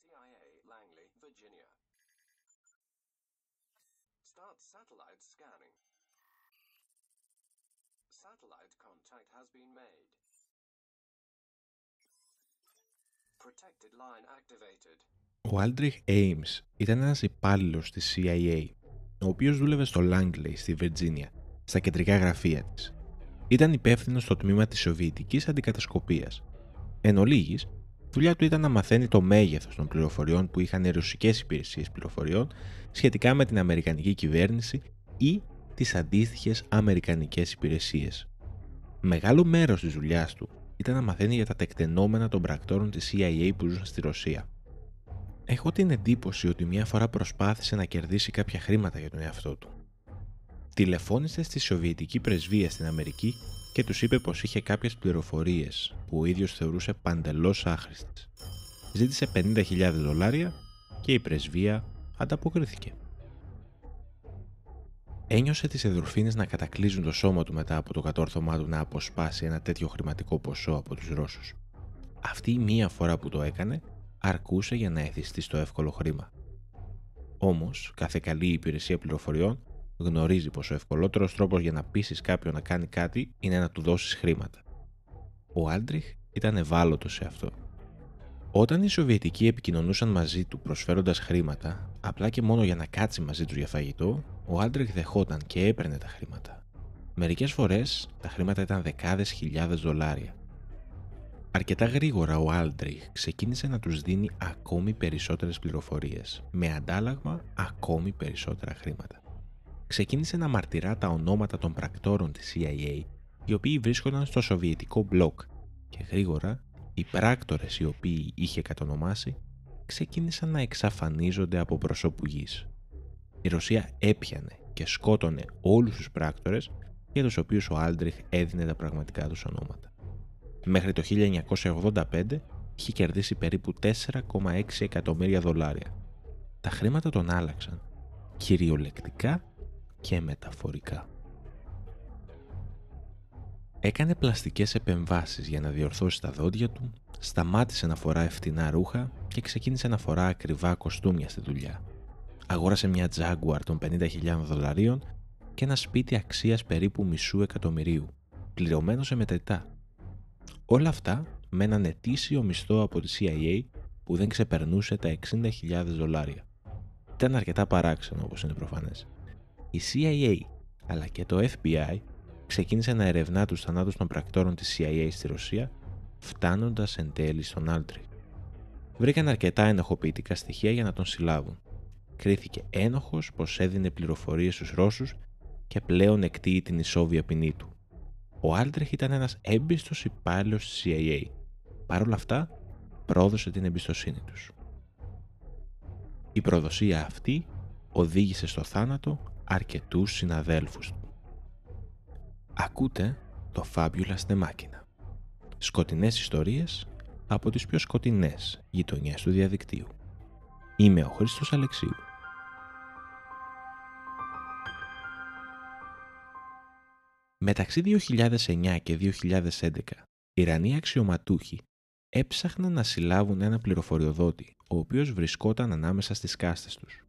CIA, Langley, Virginia. Start satellite scanning. Satellite contact has been made. Protected line activated. Ο Aldrich Ames ήταν ένας υπάλληλος της CIA, ο οποίος δούλευε στο Langley, στη Virginia, στα κεντρικά γραφεία της ήταν υπεύθυνο στο τμήμα της Σοβιετικής Αντικατασκοπίας. Εν ολίγης, δουλειά του ήταν να μαθαίνει το μέγεθος των πληροφοριών που είχαν οι ρωσικές υπηρεσίες πληροφοριών σχετικά με την Αμερικανική κυβέρνηση ή τις αντίστοιχες Αμερικανικές υπηρεσίες. Μεγάλο μέρος της δουλειάς του ήταν να μαθαίνει για τα τεκτενόμενα των πρακτόρων της CIA που ζούσαν στη Ρωσία. Έχω την εντύπωση ότι μια φορά προσπάθησε να κερδίσει κάποια χρήματα για τον εαυτό του τηλεφώνησε στη Σοβιετική Πρεσβεία στην Αμερική και τους είπε πως είχε κάποιες πληροφορίες που ο ίδιος θεωρούσε παντελώς άχρηστες. Ζήτησε 50.000 δολάρια και η πρεσβεία ανταποκρίθηκε. Ένιωσε τις εδρουφίνες να κατακλείζουν το σώμα του μετά από το κατόρθωμά του να αποσπάσει ένα τέτοιο χρηματικό ποσό από τους Ρώσους. Αυτή η μία φορά που το έκανε αρκούσε για να εθιστεί στο εύκολο χρήμα. Όμως, κάθε καλή υπηρεσία πληροφοριών γνωρίζει πως ο ευκολότερος τρόπος για να πείσει κάποιον να κάνει κάτι είναι να του δώσεις χρήματα. Ο Άλτριχ ήταν ευάλωτος σε αυτό. Όταν οι Σοβιετικοί επικοινωνούσαν μαζί του προσφέροντας χρήματα, απλά και μόνο για να κάτσει μαζί τους για φαγητό, ο Άλτριχ δεχόταν και έπαιρνε τα χρήματα. Μερικές φορές τα χρήματα ήταν δεκάδες χιλιάδες δολάρια. Αρκετά γρήγορα ο Άλτριχ ξεκίνησε να τους δίνει ακόμη περισσότερες πληροφορίες, με αντάλλαγμα ακόμη περισσότερα χρήματα ξεκίνησε να μαρτυρά τα ονόματα των πρακτόρων της CIA οι οποίοι βρίσκονταν στο Σοβιετικό μπλοκ και γρήγορα οι πράκτορες οι οποίοι είχε κατονομάσει ξεκίνησαν να εξαφανίζονται από προσώπου γης. Η Ρωσία έπιανε και σκότωνε όλους τους πράκτορες για τους οποίους ο Άλντριχ έδινε τα πραγματικά τους ονόματα. Μέχρι το 1985 είχε κερδίσει περίπου 4,6 εκατομμύρια δολάρια. Τα χρήματα τον άλλαξαν, κυριολεκτικά και μεταφορικά. Έκανε πλαστικές επεμβάσεις για να διορθώσει τα δόντια του, σταμάτησε να φοράει φτηνά ρούχα και ξεκίνησε να φορά ακριβά κοστούμια στη δουλειά. Αγόρασε μια Jaguar των 50.000 δολαρίων και ένα σπίτι αξίας περίπου μισού εκατομμυρίου, πληρωμένο σε μετρητά. Όλα αυτά με έναν ετήσιο μισθό από τη CIA που δεν ξεπερνούσε τα 60.000 δολάρια. Ήταν αρκετά παράξενο όπως είναι προφανές η CIA αλλά και το FBI ξεκίνησε να ερευνά τους θανάτους των πρακτόρων της CIA στη Ρωσία, φτάνοντας εν τέλει στον Άλτρι. Βρήκαν αρκετά ενοχοποιητικά στοιχεία για να τον συλλάβουν. Κρίθηκε ένοχος πως έδινε πληροφορίες στους Ρώσους και πλέον εκτείει την ισόβια ποινή του. Ο Άλτρεχ ήταν ένας έμπιστος υπάλληλος της CIA. Παρ' όλα αυτά, πρόδωσε την εμπιστοσύνη τους. Η προδοσία αυτή οδήγησε στο θάνατο αρκετούς συναδέλφους του. Ακούτε το Fabulous The Μάκινα. Σκοτεινές ιστορίες από τις πιο σκοτεινές γειτονιές του διαδικτύου. Είμαι ο Χρήστος Αλεξίου. Μεταξύ 2009 και 2011, Ιρανοί αξιωματούχοι έψαχναν να συλλάβουν ένα πληροφοριοδότη, ο οποίος βρισκόταν ανάμεσα στις κάστες τους.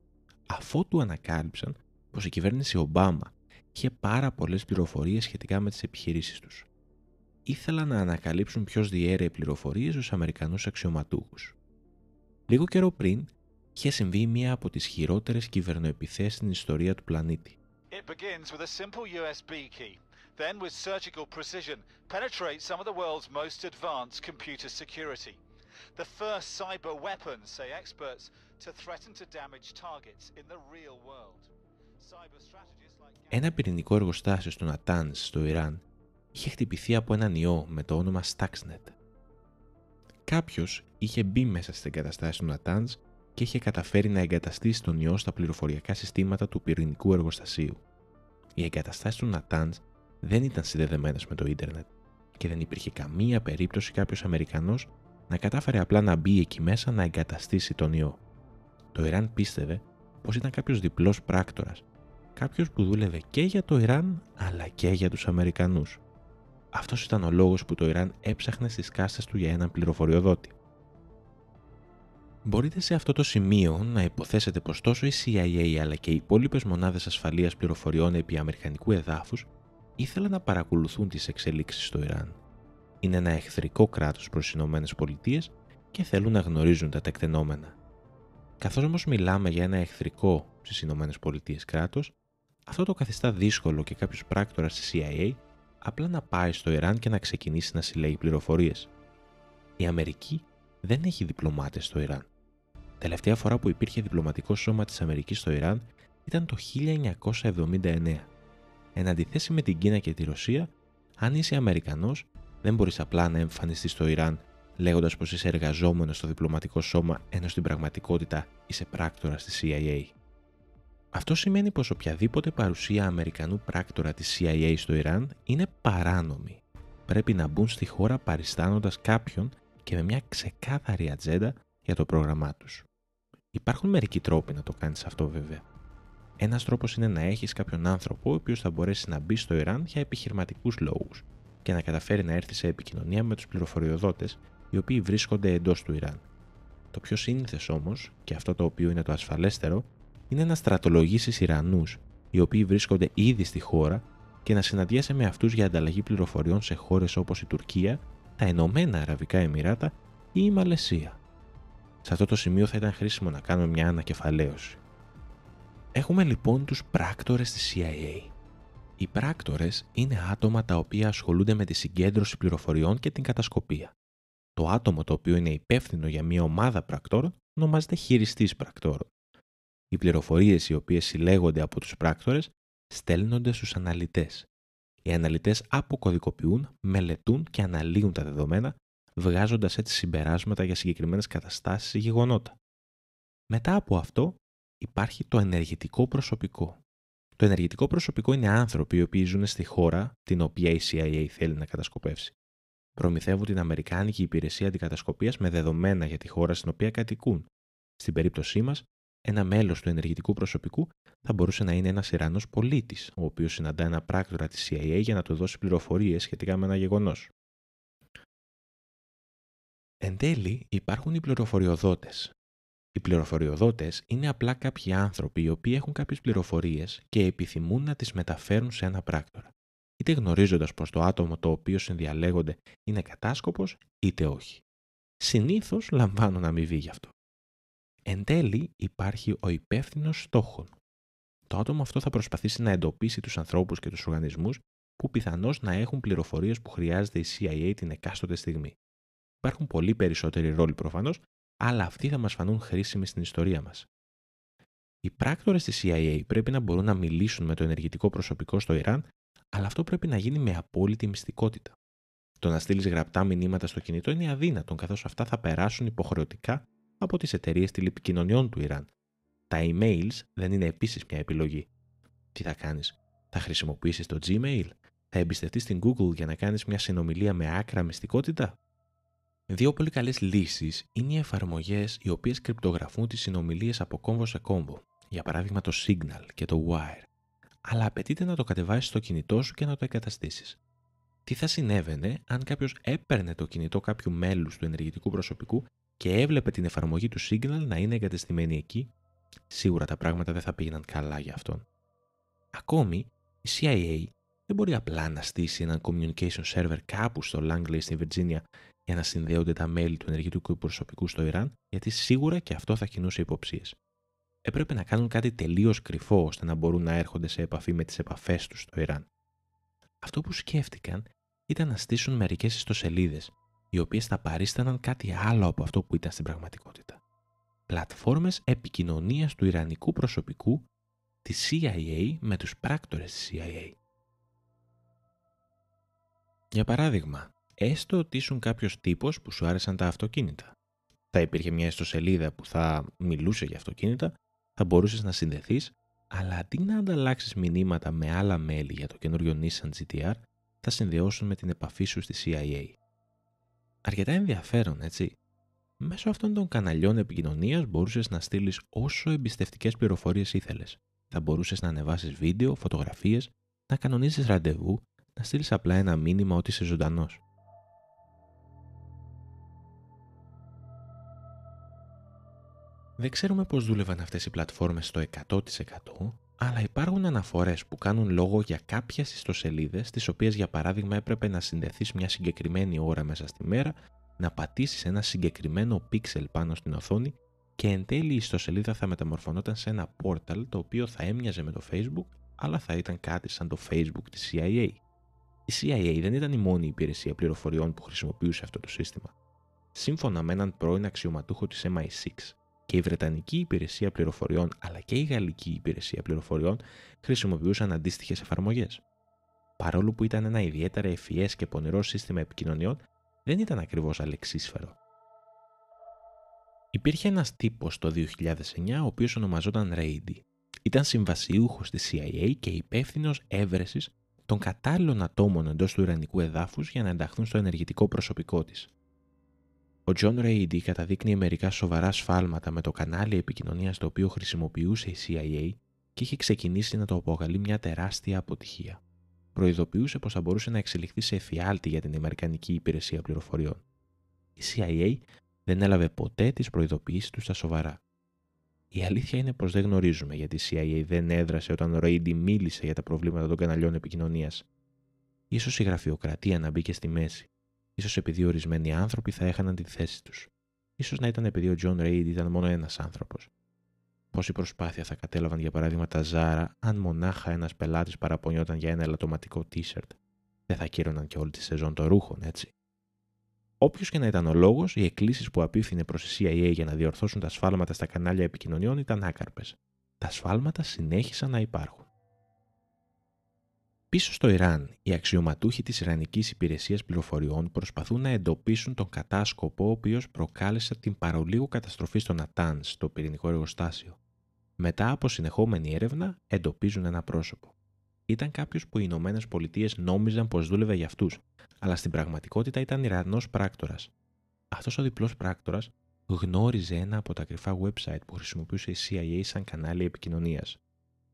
Αφότου ανακάλυψαν πως η κυβέρνηση Ομπάμα είχε πάρα πολλές πληροφορίες σχετικά με τις επιχειρήσεις τους. Ήθελαν να ανακαλύψουν ποιος διέρεε πληροφορίες στους Αμερικανούς αξιωματούχους. Λίγο καιρό πριν, είχε συμβεί μία από τις χειρότερες κυβερνοεπιθέσεις στην ιστορία του πλανήτη. It begins with a simple USB key, then with surgical precision, penetrates some of the world's most advanced computer security. The first cyber weapons, say experts, to threaten to damage targets in the real world. Ένα πυρηνικό εργοστάσιο στο Νατάνς στο Ιράν είχε χτυπηθεί από έναν ιό με το όνομα Stuxnet. Κάποιος είχε μπει μέσα στην εγκαταστάσει του Νατάνς και είχε καταφέρει να εγκαταστήσει τον ιό στα πληροφοριακά συστήματα του πυρηνικού εργοστασίου. Οι εγκαταστάσεις του Νατάνς δεν ήταν συνδεδεμένες με το ίντερνετ και δεν υπήρχε καμία περίπτωση κάποιος Αμερικανός να κατάφερε απλά να μπει εκεί μέσα να εγκαταστήσει τον ιό. Το Ιράν πίστευε πως ήταν κάποιος διπλός πράκτορας κάποιος που δούλευε και για το Ιράν αλλά και για τους Αμερικανούς. Αυτός ήταν ο λόγος που το Ιράν έψαχνε στις κάστες του για έναν πληροφοριοδότη. Μπορείτε σε αυτό το σημείο να υποθέσετε πως τόσο η CIA αλλά και οι υπόλοιπες μονάδες ασφαλείας πληροφοριών επί αμερικανικού εδάφους ήθελαν να παρακολουθούν τις εξελίξεις στο Ιράν. Είναι ένα εχθρικό κράτος προς τις ΗΠΑ και θέλουν να γνωρίζουν τα τεκτενόμενα. Καθώς όμως μιλάμε για ένα εχθρικό στις ΗΠΑ κράτος, αυτό το καθιστά δύσκολο και κάποιος πράκτορας της CIA απλά να πάει στο Ιράν και να ξεκινήσει να συλλέγει πληροφορίες. Η Αμερική δεν έχει διπλωμάτες στο Ιράν. Τελευταία φορά που υπήρχε διπλωματικό σώμα της Αμερικής στο Ιράν ήταν το 1979. Εν αντιθέσει με την Κίνα και τη Ρωσία, αν είσαι Αμερικανός, δεν μπορείς απλά να εμφανιστείς στο Ιράν λέγοντας πως είσαι εργαζόμενος στο διπλωματικό σώμα, ενώ στην πραγματικότητα είσαι πράκτορας της CIA. Αυτό σημαίνει πως οποιαδήποτε παρουσία Αμερικανού πράκτορα της CIA στο Ιράν είναι παράνομη. Πρέπει να μπουν στη χώρα παριστάνοντας κάποιον και με μια ξεκάθαρη ατζέντα για το πρόγραμμά τους. Υπάρχουν μερικοί τρόποι να το κάνεις αυτό βέβαια. Ένας τρόπος είναι να έχεις κάποιον άνθρωπο ο οποίος θα μπορέσει να μπει στο Ιράν για επιχειρηματικούς λόγους και να καταφέρει να έρθει σε επικοινωνία με τους πληροφοριοδότες οι οποίοι βρίσκονται εντός του Ιράν. Το πιο σύνηθες όμως, και αυτό το οποίο είναι το ασφαλέστερο, είναι να στρατολογήσεις Ιρανούς, οι οποίοι βρίσκονται ήδη στη χώρα, και να συναντιέσαι με αυτούς για ανταλλαγή πληροφοριών σε χώρες όπως η Τουρκία, τα Ενωμένα Αραβικά Εμμυράτα ή η Μαλαισία. Σε αυτό το σημείο θα ήταν χρήσιμο να κάνουμε μια ανακεφαλαίωση. Έχουμε λοιπόν τους πράκτορες της CIA. Οι πράκτορες είναι άτομα τα οποία ασχολούνται με τη συγκέντρωση πληροφοριών και την κατασκοπία. Το άτομο το οποίο είναι υπεύθυνο για μια ομάδα πρακτόρων ονομάζεται χειριστής πρακτόρων. Οι πληροφορίες οι οποίες συλλέγονται από τους πράκτορες στέλνονται στους αναλυτές. Οι αναλυτές αποκωδικοποιούν, μελετούν και αναλύουν τα δεδομένα, βγάζοντας έτσι συμπεράσματα για συγκεκριμένες καταστάσεις ή γεγονότα. Μετά από αυτό υπάρχει το ενεργητικό προσωπικό. Το ενεργητικό προσωπικό είναι άνθρωποι οι οποίοι ζουν στη χώρα την οποία η CIA θέλει να κατασκοπεύσει. Προμηθεύουν την Αμερικάνικη Υπηρεσία Αντικατασκοπίας με δεδομένα για τη χώρα στην οποία κατοικούν. Στην περίπτωσή μας, ένα μέλος του ενεργητικού προσωπικού θα μπορούσε να είναι ένας Ιρανό πολίτης, ο οποίος συναντά ένα πράκτορα της CIA για να του δώσει πληροφορίες σχετικά με ένα γεγονός. Εν τέλει, υπάρχουν οι πληροφοριοδότες. Οι πληροφοριοδότες είναι απλά κάποιοι άνθρωποι οι οποίοι έχουν κάποιες πληροφορίες και επιθυμούν να τις μεταφέρουν σε ένα πράκτορα, είτε γνωρίζοντας πως το άτομο το οποίο συνδιαλέγονται είναι κατάσκοπος, είτε όχι. Συνήθως λαμβάνουν αμοιβή γι' αυτό. Εν τέλει υπάρχει ο υπεύθυνος στόχων. Το άτομο αυτό θα προσπαθήσει να εντοπίσει τους ανθρώπους και τους οργανισμούς που πιθανώς να έχουν πληροφορίες που χρειάζεται η CIA την εκάστοτε στιγμή. Υπάρχουν πολύ περισσότεροι ρόλοι προφανώς, αλλά αυτοί θα μας φανούν χρήσιμοι στην ιστορία μας. Οι πράκτορες της CIA πρέπει να μπορούν να μιλήσουν με το ενεργητικό προσωπικό στο Ιράν, αλλά αυτό πρέπει να γίνει με απόλυτη μυστικότητα. Το να στείλεις γραπτά μηνύματα στο κινητό είναι αδύνατο, καθώς αυτά θα περάσουν υποχρεωτικά από τις εταιρείες τηλεπικοινωνιών του Ιράν. Τα emails δεν είναι επίσης μια επιλογή. Τι θα κάνεις, θα χρησιμοποιήσεις το Gmail, θα εμπιστευτείς την Google για να κάνεις μια συνομιλία με άκρα μυστικότητα. Δύο πολύ καλές λύσεις είναι οι εφαρμογές οι οποίες κρυπτογραφούν τις συνομιλίες από κόμβο σε κόμβο, για παράδειγμα το Signal και το Wire, αλλά απαιτείται να το κατεβάσεις στο κινητό σου και να το εγκαταστήσεις. Τι θα συνέβαινε αν κάποιος έπαιρνε το κινητό κάποιου μέλους του ενεργητικού προσωπικού και έβλεπε την εφαρμογή του Signal να είναι εγκατεστημένη εκεί, σίγουρα τα πράγματα δεν θα πήγαιναν καλά για αυτόν. Ακόμη, η CIA δεν μπορεί απλά να στήσει έναν communication server κάπου στο Langley στην Βιρτζίνια για να συνδέονται τα μέλη του ενεργητικού προσωπικού στο Ιράν, γιατί σίγουρα και αυτό θα κινούσε υποψίες. Έπρεπε να κάνουν κάτι τελείως κρυφό ώστε να μπορούν να έρχονται σε επαφή με τις επαφές τους στο Ιράν. Αυτό που σκέφτηκαν ήταν να στήσουν μερικές ιστοσελίδες οι οποίες θα παρίσταναν κάτι άλλο από αυτό που ήταν στην πραγματικότητα. Πλατφόρμες επικοινωνίας του Ιρανικού προσωπικού της CIA με τους πράκτορες της CIA. Για παράδειγμα, έστω ότι ήσουν κάποιος τύπος που σου άρεσαν τα αυτοκίνητα. Θα υπήρχε μια ιστοσελίδα που θα μιλούσε για αυτοκίνητα, θα μπορούσες να συνδεθείς, αλλά αντί να ανταλλάξεις μηνύματα με άλλα μέλη για το καινούριο Nissan GTR, θα συνδεώσουν με την επαφή σου στη CIA αρκετά ενδιαφέρον, έτσι. Μέσω αυτών των καναλιών επικοινωνίας μπορούσες να στείλεις όσο εμπιστευτικές πληροφορίες ήθελες. Θα μπορούσες να ανεβάσεις βίντεο, φωτογραφίες, να κανονίσει ραντεβού, να στείλεις απλά ένα μήνυμα ότι είσαι ζωντανός. Δεν ξέρουμε πώς δούλευαν αυτές οι πλατφόρμες στο 100% αλλά υπάρχουν αναφορές που κάνουν λόγο για κάποιες ιστοσελίδες τις οποίες για παράδειγμα έπρεπε να συνδεθείς μια συγκεκριμένη ώρα μέσα στη μέρα, να πατήσεις ένα συγκεκριμένο πίξελ πάνω στην οθόνη και εν τέλει η ιστοσελίδα θα μεταμορφωνόταν σε ένα πόρταλ το οποίο θα έμοιαζε με το Facebook, αλλά θα ήταν κάτι σαν το Facebook της CIA. Η CIA δεν ήταν η μόνη υπηρεσία πληροφοριών που χρησιμοποιούσε αυτό το σύστημα. Σύμφωνα με έναν πρώην αξιωματούχο της MI6, και η Βρετανική Υπηρεσία Πληροφοριών αλλά και η Γαλλική Υπηρεσία Πληροφοριών χρησιμοποιούσαν αντίστοιχες εφαρμογές. Παρόλο που ήταν ένα ιδιαίτερα ευφυές και πονηρό σύστημα επικοινωνιών, δεν ήταν ακριβώς αλεξίσφαιρο. Υπήρχε ένας τύπος το 2009 ο οποίος ονομαζόταν Ρέιντι. Ήταν συμβασιούχος της CIA και υπεύθυνος έβρεσης των κατάλληλων ατόμων εντός του Ιρανικού εδάφους για να ενταχθούν στο ενεργητικό προσωπικό της. Ο Τζον Ρέιντι καταδείκνυε μερικά σοβαρά σφάλματα με το κανάλι επικοινωνίας το οποίο χρησιμοποιούσε η CIA και είχε ξεκινήσει να το αποκαλεί μια τεράστια αποτυχία. Προειδοποιούσε πως θα μπορούσε να εξελιχθεί σε εφιάλτη για την Αμερικανική Υπηρεσία Πληροφοριών. Η CIA δεν έλαβε ποτέ τις προειδοποιήσεις του στα σοβαρά. Η αλήθεια είναι πως δεν γνωρίζουμε γιατί η CIA δεν έδρασε όταν ο Ρέιντι μίλησε για τα προβλήματα των καναλιών επικοινωνίας. σω η γραφειοκρατία να μπήκε στη μέση. Σω επειδή ορισμένοι άνθρωποι θα έχαναν τη θέση τους. σω να ήταν επειδή ο Τζον Ρέιντ ήταν μόνο ένας άνθρωπος. Πόση προσπάθεια θα κατέλαβαν για παράδειγμα τα Ζάρα αν μονάχα ένας πελάτης παραπονιόταν για ένα ελαττωματικό t-shirt. Δεν θα κύρωναν και όλη τη σεζόν των ρούχων, έτσι. Όποιος και να ήταν ο λόγος, οι εκκλήσεις που απίφθινε προς η CIA για να διορθώσουν τα σφάλματα στα κανάλια επικοινωνιών ήταν άκαρπες. Τα σφάλματα συνέχισαν να υπάρχουν. Πίσω στο Ιράν, οι αξιωματούχοι της Ιρανικής Υπηρεσίας Πληροφοριών προσπαθούν να εντοπίσουν τον κατάσκοπο ο οποίος προκάλεσε την παρολίγου καταστροφή στο Νατάν, στο πυρηνικό εργοστάσιο. Μετά από συνεχόμενη έρευνα, εντοπίζουν ένα πρόσωπο. Ήταν κάποιος που οι Ηνωμένες Πολιτείες νόμιζαν πως δούλευε για αυτούς, αλλά στην πραγματικότητα ήταν Ιρανός πράκτορας. Αυτός ο διπλός πράκτορας γνώριζε ένα από τα κρυφά website που χρησιμοποιούσε η CIA σαν κανάλι επικοινωνίας.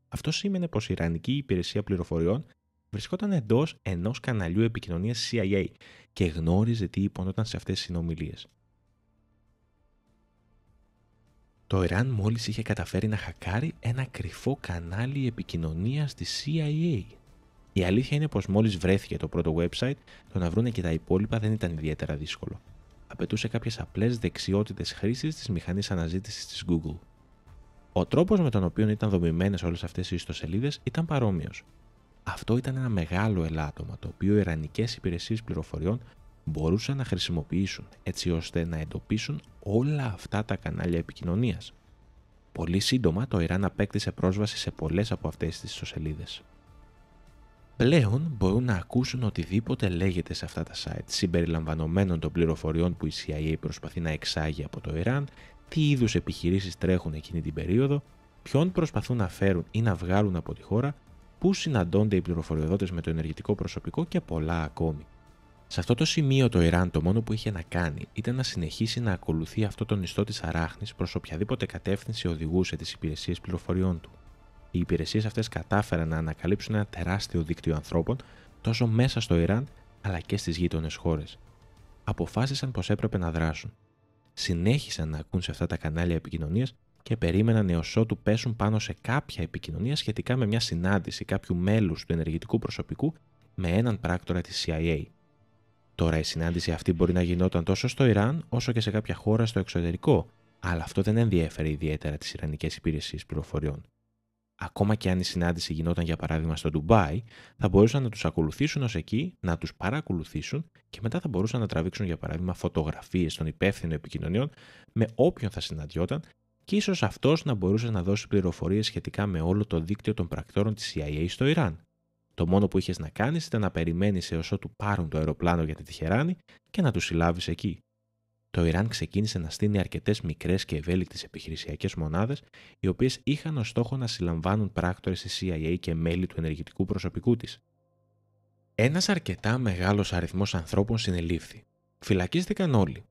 Αυτό σήμαινε πως η Ιρανική Υπηρεσία Πληροφοριών βρισκόταν εντός ενός καναλιού επικοινωνίας CIA και γνώριζε τι υπονόταν σε αυτές τις συνομιλίες. Το Ιράν μόλις είχε καταφέρει να χακάρει ένα κρυφό κανάλι επικοινωνίας της CIA. Η αλήθεια είναι πως μόλις βρέθηκε το πρώτο website, το να βρούνε και τα υπόλοιπα δεν ήταν ιδιαίτερα δύσκολο. Απαιτούσε κάποιες απλές δεξιότητες χρήσης της μηχανής αναζήτησης της Google. Ο τρόπος με τον οποίο ήταν δομημένες όλες αυτές οι ιστοσελίδες ήταν παρόμοιος. Αυτό ήταν ένα μεγάλο ελάττωμα το οποίο οι ιρανικές υπηρεσίες πληροφοριών μπορούσαν να χρησιμοποιήσουν έτσι ώστε να εντοπίσουν όλα αυτά τα κανάλια επικοινωνίας. Πολύ σύντομα το Ιράν απέκτησε πρόσβαση σε πολλές από αυτές τις ιστοσελίδες. Πλέον μπορούν να ακούσουν οτιδήποτε λέγεται σε αυτά τα site συμπεριλαμβανομένων των πληροφοριών που η CIA προσπαθεί να εξάγει από το Ιράν, τι είδους επιχειρήσεις τρέχουν εκείνη την περίοδο, ποιον προσπαθούν να φέρουν ή να βγάλουν από τη χώρα πού συναντώνται οι πληροφοριοδότες με το ενεργητικό προσωπικό και πολλά ακόμη. Σε αυτό το σημείο το Ιράν το μόνο που είχε να κάνει ήταν να συνεχίσει να ακολουθεί αυτό τον ιστό της αράχνης προς οποιαδήποτε κατεύθυνση οδηγούσε τις υπηρεσίες πληροφοριών του. Οι υπηρεσίες αυτές κατάφεραν να ανακαλύψουν ένα τεράστιο δίκτυο ανθρώπων τόσο μέσα στο Ιράν αλλά και στις γείτονες χώρες. Αποφάσισαν πως έπρεπε να δράσουν. Συνέχισαν να ακούν σε αυτά τα κανάλια επικοινωνίας και περίμεναν έω ότου πέσουν πάνω σε κάποια επικοινωνία σχετικά με μια συνάντηση κάποιου μέλους του ενεργητικού προσωπικού με έναν πράκτορα της CIA. Τώρα η συνάντηση αυτή μπορεί να γινόταν τόσο στο Ιράν όσο και σε κάποια χώρα στο εξωτερικό, αλλά αυτό δεν ενδιέφερε ιδιαίτερα τις ιρανικές υπηρεσίες πληροφοριών. Ακόμα και αν η συνάντηση γινόταν για παράδειγμα στο Ντουμπάι, θα μπορούσαν να τους ακολουθήσουν ως εκεί, να τους παρακολουθήσουν και μετά θα μπορούσαν να τραβήξουν για παράδειγμα φωτογραφίες των υπεύθυνων επικοινωνιών με όποιον θα συναντιόταν και ίσως αυτός να μπορούσε να δώσει πληροφορίες σχετικά με όλο το δίκτυο των πρακτόρων της CIA στο Ιράν. Το μόνο που είχες να κάνεις ήταν να περιμένεις όσο του πάρουν το αεροπλάνο για τη Τιχεράνη και να τους συλλάβεις εκεί. Το Ιράν ξεκίνησε να στείλει αρκετές μικρές και ευέλικτες επιχειρησιακές μονάδες, οι οποίες είχαν ως στόχο να συλλαμβάνουν πράκτορες της CIA και μέλη του ενεργητικού προσωπικού της. Ένας αρκετά μεγάλος αριθμός ανθρώπων συνελήφθη. Φυλακίστηκαν όλοι,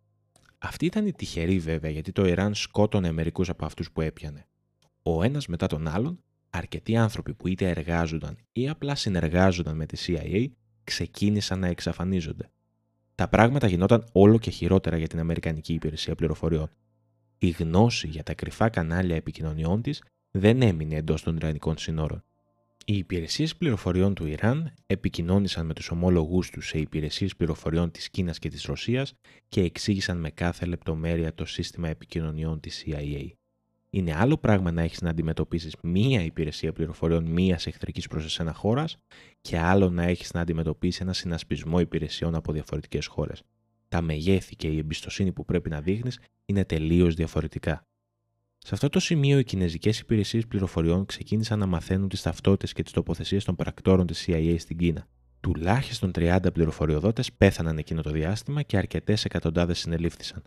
αυτή ήταν η τυχερή βέβαια γιατί το Ιράν σκότωνε μερικούς από αυτούς που έπιανε. Ο ένας μετά τον άλλον, αρκετοί άνθρωποι που είτε εργάζονταν ή απλά συνεργάζονταν με τη CIA ξεκίνησαν να εξαφανίζονται. Τα πράγματα γινόταν όλο και χειρότερα για την Αμερικανική Υπηρεσία Πληροφοριών. Η γνώση για τα κρυφά κανάλια επικοινωνιών της δεν έμεινε εντός των Ιρανικών συνόρων. Οι υπηρεσίες πληροφοριών του Ιράν επικοινώνησαν με τους ομόλογού τους σε υπηρεσίες πληροφοριών της Κίνας και της Ρωσίας και εξήγησαν με κάθε λεπτομέρεια το σύστημα επικοινωνιών της CIA. Είναι άλλο πράγμα να έχεις να αντιμετωπίσεις μία υπηρεσία πληροφοριών μίας εχθρικής προς εσένα χώρας και άλλο να έχεις να αντιμετωπίσεις ένα συνασπισμό υπηρεσιών από διαφορετικές χώρες. Τα μεγέθη και η εμπιστοσύνη που πρέπει να δείχνεις είναι τελείως διαφορετικά. Σε αυτό το σημείο, οι Κινέζικες Υπηρεσίες Πληροφοριών ξεκίνησαν να μαθαίνουν τις ταυτότητες και τις τοποθεσίες των πρακτόρων της CIA στην Κίνα. Τουλάχιστον 30 πληροφοριοδότες πέθαναν εκείνο το διάστημα και αρκετές εκατοντάδες συνελήφθησαν.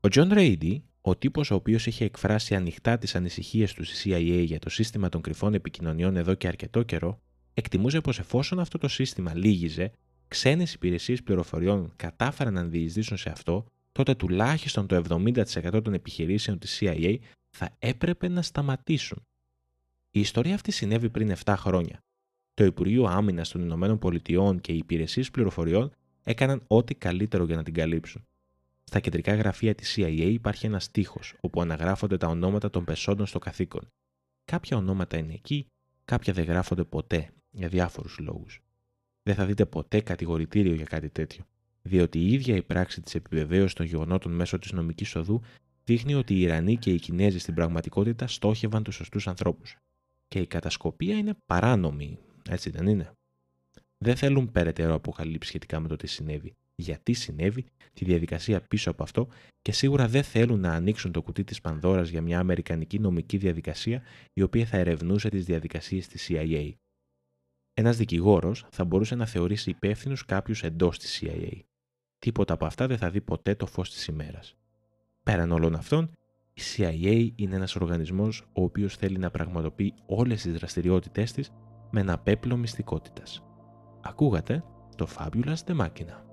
Ο Τζον Ρέιντι, ο τύπος ο οποίος είχε εκφράσει ανοιχτά τις ανησυχίες του στη CIA για το σύστημα των κρυφών επικοινωνιών εδώ και αρκετό καιρό, εκτιμούσε πως εφόσον αυτό το σύστημα λύγιζε, ξένες υπηρεσίες πληροφοριών κατάφεραν να διεισδύσουν σε αυτό τότε τουλάχιστον το 70% των επιχειρήσεων της CIA θα έπρεπε να σταματήσουν. Η ιστορία αυτή συνέβη πριν 7 χρόνια. Το Υπουργείο Άμυνας των Ηνωμένων Πολιτειών και οι υπηρεσίες πληροφοριών έκαναν ό,τι καλύτερο για να την καλύψουν. Στα κεντρικά γραφεία της CIA υπάρχει ένας στίχος, όπου αναγράφονται τα ονόματα των πεσόντων στο καθήκον. Κάποια ονόματα είναι εκεί, κάποια δεν γράφονται ποτέ για διάφορους λόγους. Δεν θα δείτε ποτέ κατηγορητήριο για κάτι τέτοιο διότι η ίδια η πράξη της επιβεβαίωσης των γεγονότων μέσω της νομικής οδού δείχνει ότι οι Ιρανοί και οι Κινέζοι στην πραγματικότητα στόχευαν τους σωστούς ανθρώπους. Και η κατασκοπία είναι παράνομη, έτσι δεν είναι. Δεν θέλουν περαιτέρω αποκαλύψεις σχετικά με το τι συνέβη, γιατί συνέβη, τη διαδικασία πίσω από αυτό και σίγουρα δεν θέλουν να ανοίξουν το κουτί της Πανδώρας για μια Αμερικανική νομική διαδικασία η οποία θα ερευνούσε τις διαδικασίες της CIA. Ένας δικηγόρος θα μπορούσε να θεωρήσει υπεύθυνου κάποιου εντός της CIA τίποτα από αυτά δεν θα δει ποτέ το φως της ημέρας. Πέραν όλων αυτών, η CIA είναι ένας οργανισμός ο οποίος θέλει να πραγματοποιεί όλες τις δραστηριότητές της με ένα πέπλο μυστικότητας. Ακούγατε το Fabulous The Machina.